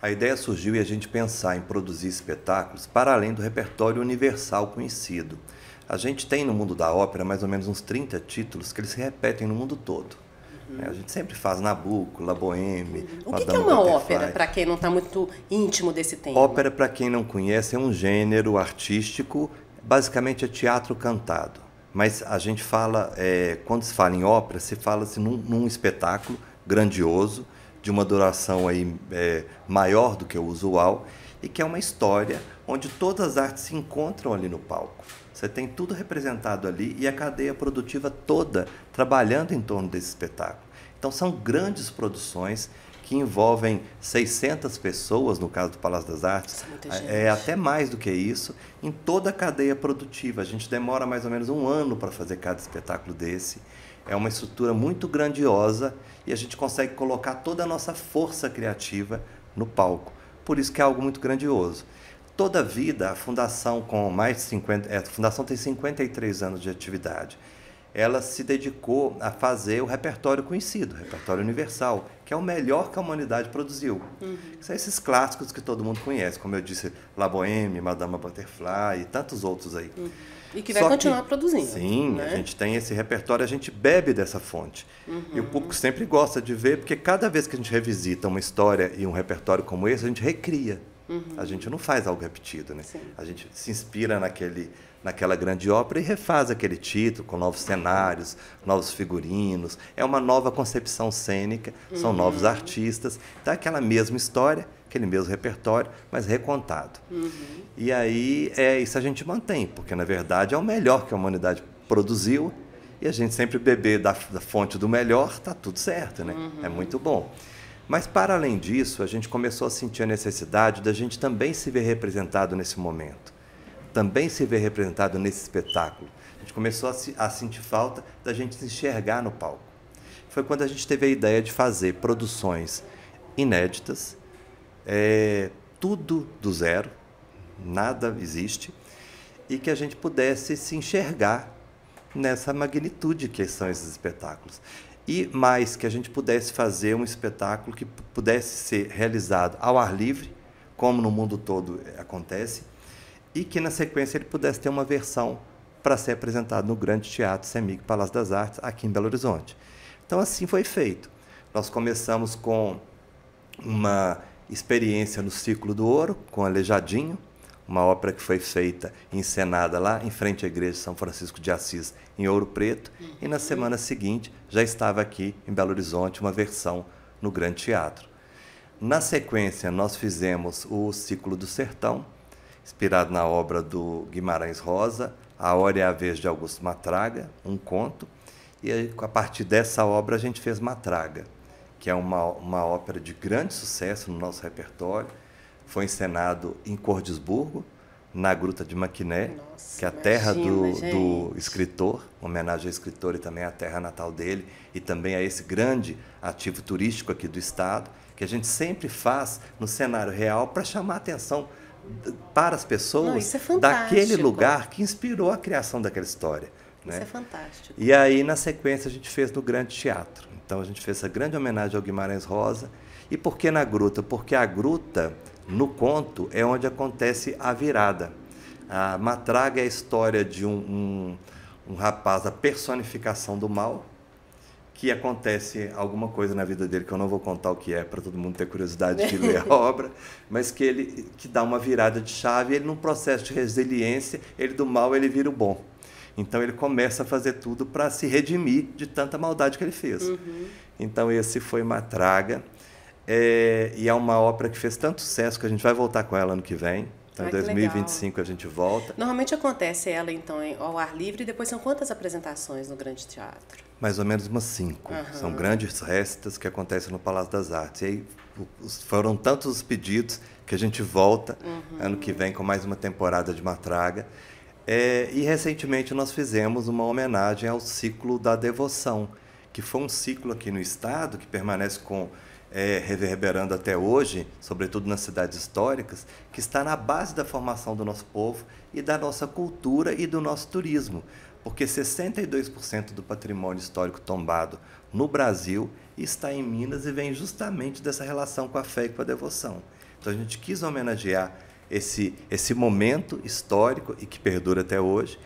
A ideia surgiu e a gente pensar em produzir espetáculos para além do repertório universal conhecido. A gente tem no mundo da ópera mais ou menos uns 30 títulos que eles se repetem no mundo todo. Uhum. É, a gente sempre faz Nabucco, La Boheme. Uhum. O que, que, é uma Butterfly. ópera, para quem não está muito íntimo desse tema? Ópera, para quem não conhece, é um gênero artístico, basicamente é teatro cantado. Mas a gente fala, é, quando se fala em ópera, se fala -se num, num espetáculo grandioso, de uma duração aí, é, maior do que o usual e que é uma história onde todas as artes se encontram ali no palco. Você tem tudo representado ali e a cadeia produtiva toda trabalhando em torno desse espetáculo. Então são grandes produções que envolvem 600 pessoas, no caso do Palácio das Artes, é, é, até mais do que isso, em toda a cadeia produtiva. A gente demora mais ou menos um ano para fazer cada espetáculo desse. É uma estrutura muito grandiosa e a gente consegue colocar toda a nossa força criativa no palco. Por isso que é algo muito grandioso. Toda a vida, a Fundação com mais de 50, é, a Fundação tem 53 anos de atividade ela se dedicou a fazer o repertório conhecido, o repertório universal, que é o melhor que a humanidade produziu. Uhum. São esses clássicos que todo mundo conhece, como eu disse, La Boheme, Madame Butterfly e tantos outros aí. Uhum. E que vai Só continuar que, produzindo. Sim, né? a gente tem esse repertório, a gente bebe dessa fonte. Uhum. E o uhum. público sempre gosta de ver, porque cada vez que a gente revisita uma história e um repertório como esse, a gente recria. Uhum. A gente não faz algo repetido, né? Sim. A gente se inspira naquele, naquela grande ópera e refaz aquele título com novos uhum. cenários, novos figurinos. É uma nova concepção cênica, uhum. são novos artistas. Então, aquela mesma história, aquele mesmo repertório, mas recontado. Uhum. E aí, é isso a gente mantém, porque, na verdade, é o melhor que a humanidade produziu e a gente sempre beber da, da fonte do melhor, tá tudo certo, né? Uhum. É muito bom. Mas, para além disso, a gente começou a sentir a necessidade da gente também se ver representado nesse momento, também se ver representado nesse espetáculo. A gente começou a, se, a sentir falta da gente se enxergar no palco. Foi quando a gente teve a ideia de fazer produções inéditas, é, tudo do zero, nada existe, e que a gente pudesse se enxergar nessa magnitude que são esses espetáculos e mais que a gente pudesse fazer um espetáculo que pudesse ser realizado ao ar livre, como no mundo todo eh, acontece, e que na sequência ele pudesse ter uma versão para ser apresentado no Grande Teatro Semig Palácio das Artes, aqui em Belo Horizonte. Então assim foi feito. Nós começamos com uma experiência no Ciclo do Ouro, com Alejadinho, uma ópera que foi feita, encenada lá em frente à igreja de São Francisco de Assis, em Ouro Preto, e na uhum. semana seguinte já estava aqui em Belo Horizonte uma versão no Grande Teatro. Na sequência, nós fizemos o Ciclo do Sertão, inspirado na obra do Guimarães Rosa, A Hora e a Vez de Augusto Matraga, um conto, e a partir dessa obra a gente fez Matraga, que é uma, uma ópera de grande sucesso no nosso repertório, foi encenado em Cordisburgo, na Gruta de Maquiné, Nossa, que é a terra do, do, escritor, homenagem ao escritor e também à terra natal dele, e também a esse grande ativo turístico aqui do estado, que a gente sempre faz no cenário real para chamar a atenção para as pessoas Não, é daquele lugar que inspirou a criação daquela história. Né? Isso é fantástico. E aí, na sequência, a gente fez no Grande Teatro. Então, a gente fez essa grande homenagem ao Guimarães Rosa e por que na gruta? Porque a gruta, no conto, é onde acontece a virada. A Matraga é a história de um, um, um rapaz, a personificação do mal, que acontece alguma coisa na vida dele que eu não vou contar o que é para todo mundo ter curiosidade de ler a obra, mas que ele que dá uma virada de chave, ele num processo de resiliência, ele do mal ele vira o bom. Então ele começa a fazer tudo para se redimir de tanta maldade que ele fez. Uhum. Então esse foi Matraga. É, e é uma ópera que fez tanto sucesso que a gente vai voltar com ela ano que vem. Então, em 2025 legal. a gente volta. Normalmente acontece ela, então, ao ar livre, e depois são quantas apresentações no Grande Teatro? Mais ou menos umas cinco. Uhum. São grandes restas que acontecem no Palácio das Artes. E aí foram tantos os pedidos que a gente volta uhum. ano que vem com mais uma temporada de Matraga. É, e recentemente nós fizemos uma homenagem ao ciclo da devoção que foi um ciclo aqui no Estado, que permanece com é, reverberando até hoje, sobretudo nas cidades históricas, que está na base da formação do nosso povo e da nossa cultura e do nosso turismo. Porque 62% do patrimônio histórico tombado no Brasil está em Minas e vem justamente dessa relação com a fé e com a devoção. Então a gente quis homenagear esse, esse momento histórico e que perdura até hoje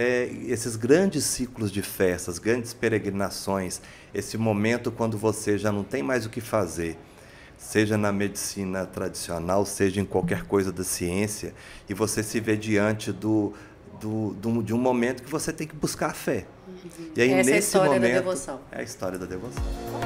é, esses grandes ciclos de festas, grandes peregrinações, esse momento quando você já não tem mais o que fazer, seja na medicina tradicional, seja em qualquer coisa da ciência, e você se vê diante do, do, do de um momento que você tem que buscar a fé. Uhum. E aí, Essa nesse é a história momento, da devoção. É a história da devoção.